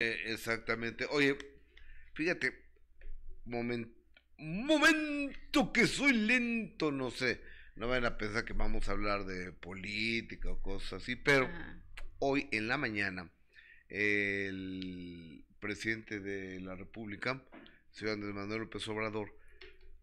Eh, exactamente. Oye, fíjate, momento que soy lento, no sé. No van a pensar que vamos a hablar de política o cosas así, pero hoy en la mañana el presidente de la República, señor Andrés Manuel López Obrador,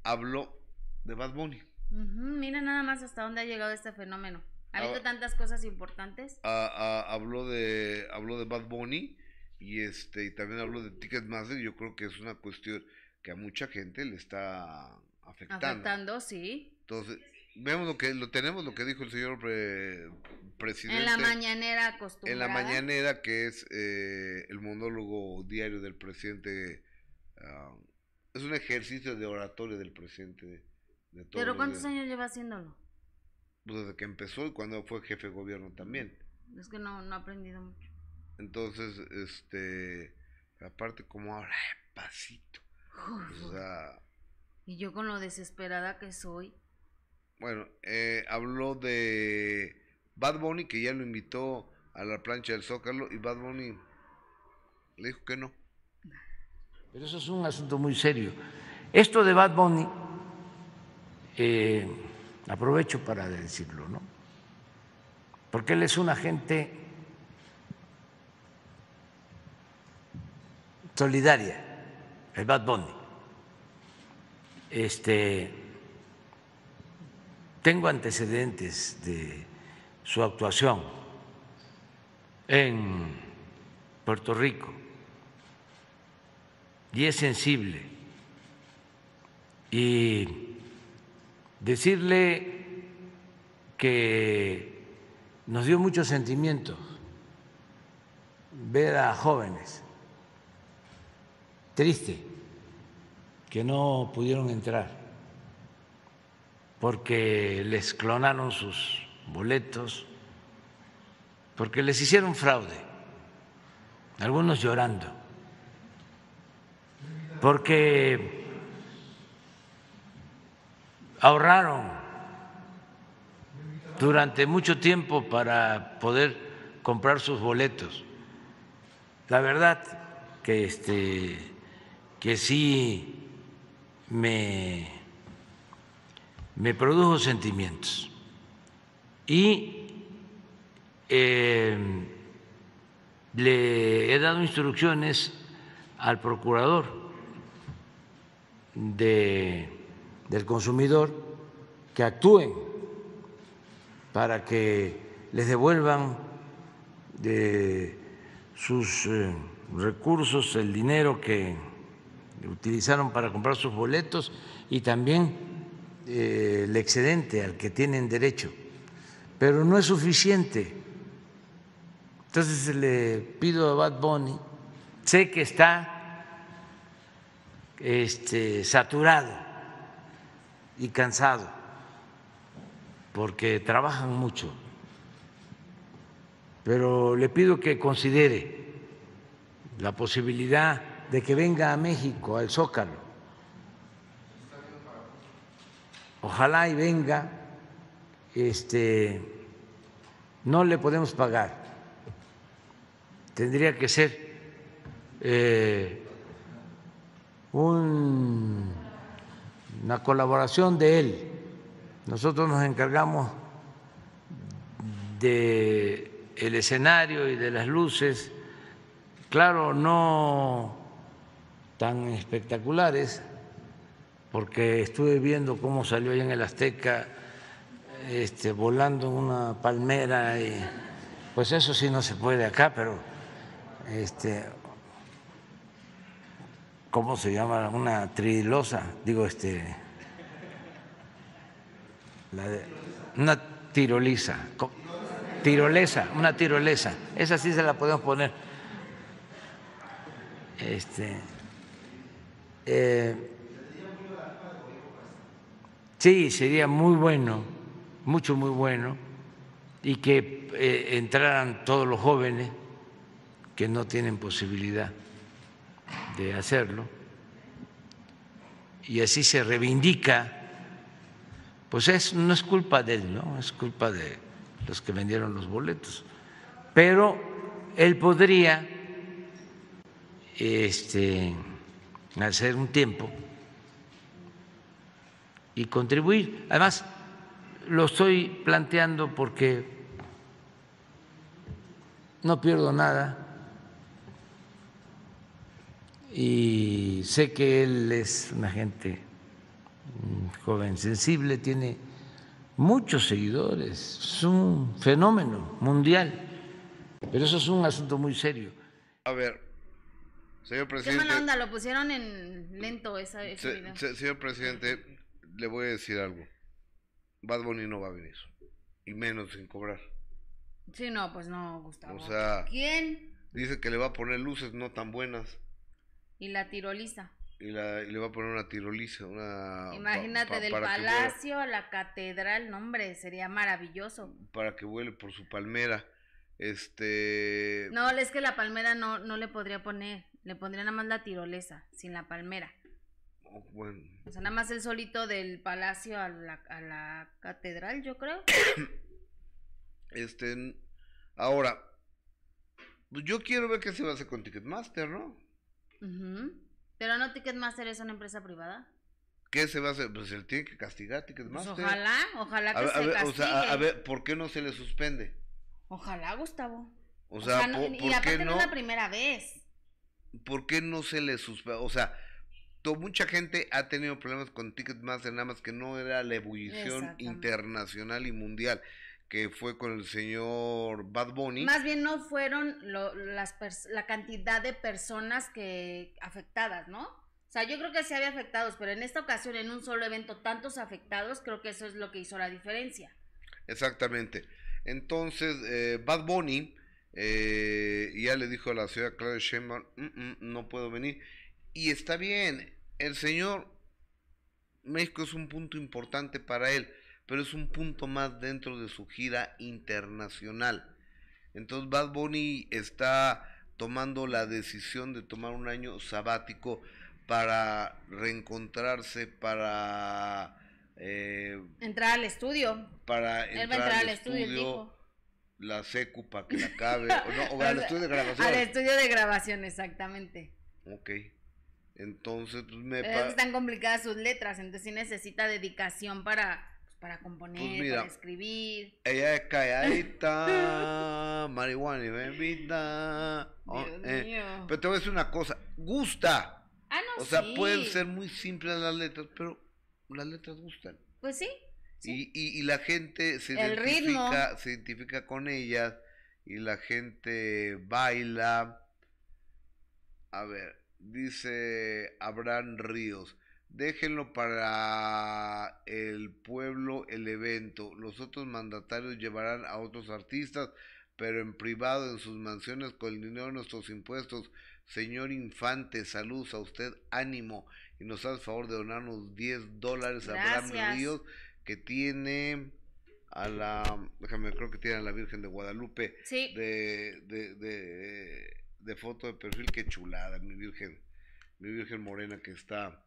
habló de Bad Bunny. mira nada más hasta dónde ha llegado este fenómeno. Ha ah, habido tantas cosas importantes. Ah, ah, habló, de, habló de Bad Bunny y este, y también hablo de Ticketmaster, yo creo que es una cuestión que a mucha gente le está afectando. Afectando, sí. Entonces, vemos lo que lo tenemos lo que dijo el señor eh, presidente en la mañanera acostumbrada en la mañanera que es eh, el monólogo diario del presidente ah, es un ejercicio de oratoria del presidente de, pero cuántos años lleva haciéndolo pues desde que empezó y cuando fue jefe de gobierno también es que no no ha aprendido mucho entonces, este, aparte como ahora, pasito. y yo con lo desesperada que soy. Bueno, eh, habló de Bad Bunny, que ya lo invitó a la plancha del Zócalo, y Bad Bunny le dijo que no. Pero eso es un asunto muy serio. Esto de Bad Bunny, eh, aprovecho para decirlo, ¿no? Porque él es un agente solidaria, el Bad Bunny. Este, tengo antecedentes de su actuación en Puerto Rico y es sensible. Y decirle que nos dio mucho sentimiento ver a jóvenes triste que no pudieron entrar porque les clonaron sus boletos, porque les hicieron fraude, algunos llorando, porque ahorraron durante mucho tiempo para poder comprar sus boletos. La verdad que este que sí me, me produjo sentimientos. Y em, le he dado instrucciones al procurador del consumidor que actúen para que les devuelvan de sus eh, recursos el dinero que utilizaron para comprar sus boletos y también eh, el excedente al que tienen derecho. Pero no es suficiente. Entonces le pido a Bad Bunny, sé que está este, saturado y cansado, porque trabajan mucho, pero le pido que considere la posibilidad de que venga a México, al Zócalo. Ojalá y venga, este, no le podemos pagar. Tendría que ser eh, un, una colaboración de él. Nosotros nos encargamos de el escenario y de las luces. Claro, no tan espectaculares, porque estuve viendo cómo salió ahí en el Azteca este, volando en una palmera y pues eso sí no se puede acá, pero este, ¿cómo se llama? Una trilosa, digo este, una tiroliza, tirolesa, una tirolesa, esa sí se la podemos poner. Este, eh, sí, sería muy bueno, mucho, muy bueno, y que eh, entraran todos los jóvenes que no tienen posibilidad de hacerlo, y así se reivindica, pues es, no es culpa de él, ¿no? es culpa de los que vendieron los boletos, pero él podría este, hacer un tiempo y contribuir. Además, lo estoy planteando porque no pierdo nada y sé que él es una gente joven, sensible, tiene muchos seguidores, es un fenómeno mundial, pero eso es un asunto muy serio. A ver, Señor presidente. Qué mala onda, lo pusieron en lento esa, señor presidente, le voy a decir algo. Bad Bunny no va a venir. Y menos sin cobrar. Sí, no, pues no, Gustavo. O sea. ¿Quién? Dice que le va a poner luces no tan buenas. Y la tiroliza. Y, la, le va a poner una tiroliza, una... Imagínate, del palacio a la catedral, no hombre, sería maravilloso. Para que vuele por su palmera, este... No, es que la palmera no, no le podría poner, le pondría nada más la tirolesa, sin la palmera. Oh, o sea, nada más el solito del palacio a la, a la catedral, yo creo. este, ahora, pues yo quiero ver qué se va a hacer con Ticketmaster, ¿no? Pero no Ticketmaster es una empresa privada. ¿Qué se va a hacer? Pues él tiene que castigar Ticketmaster. Pues ojalá, ojalá que se ver, castigue. O sea, a, ver, ¿por qué no se le suspende? Ojalá, Gustavo. O sea, por, y, aparte qué no es la primera vez. ¿por qué no se le suspe, O sea, mucha gente ha tenido problemas con Ticketmaster, nada más que no era la ebullición internacional y mundial que fue con el señor Bad Bunny. Más bien no fueron las la cantidad de personas que afectadas, ¿no? O sea, yo creo que sí había afectados, pero en esta ocasión en un solo evento tantos afectados, creo que eso es lo que hizo la diferencia. Exactamente. Entonces, eh, Bad Bunny eh, ya le dijo a la ciudad Claudia Sheinbaum, mm, mm, no puedo venir. Y está bien, el señor México es un punto importante para él, pero es un punto más dentro de su gira internacional. Entonces Bad Bunny está tomando la decisión de tomar un año sabático para reencontrarse, para... Eh, entrar al estudio. Para entrar, al estudio, estudio dijo la secupa que la cabe o, no, al estudio de grabación. Al estudio de grabación, exactamente. Ok. Entonces, pues me están complicadas sus letras, entonces sí necesita dedicación para pues, para componer, pues, para escribir. Ella es calladita, marihuana y bebida. Oh, eh. Pero te voy a decir una cosa, gusta. Ah, no, o sea, pueden ser muy simples las letras, pero las letras gustan. Pues sí, y, y, la gente se identifica, se identifica con ellas y la gente baila. A ver, dice Abraham Ríos, déjenlo para el pueblo el evento. Los otros mandatarios llevarán a otros artistas, pero en privado, en sus mansiones, con el dinero de nuestros impuestos. Señor Infante, saludos a usted, ánimo. Y nos hace favor de donarnos 10 dólares a Abraham Ríos que tiene a la, déjame, creo que tiene a la Virgen de Guadalupe de, de, de, de, foto de perfil, qué chulada, mi Virgen, mi Virgen Morena que está,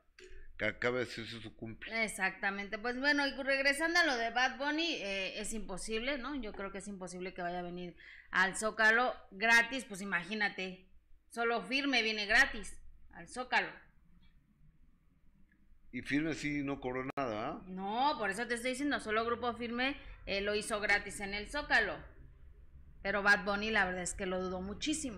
que acaba de hacerse su cumple. Exactamente, pues bueno, y regresando a lo de Bad Bunny, eh, es imposible, ¿no? Yo creo que es imposible que vaya a venir al Zócalo gratis, pues imagínate, solo firme viene gratis al Zócalo. Y Firme sí no cobró nada, ¿ah? No, por eso te estoy diciendo, solo Grupo Firme eh, lo hizo gratis en el Zócalo. Pero Bad Bunny la verdad es que lo dudó muchísimo.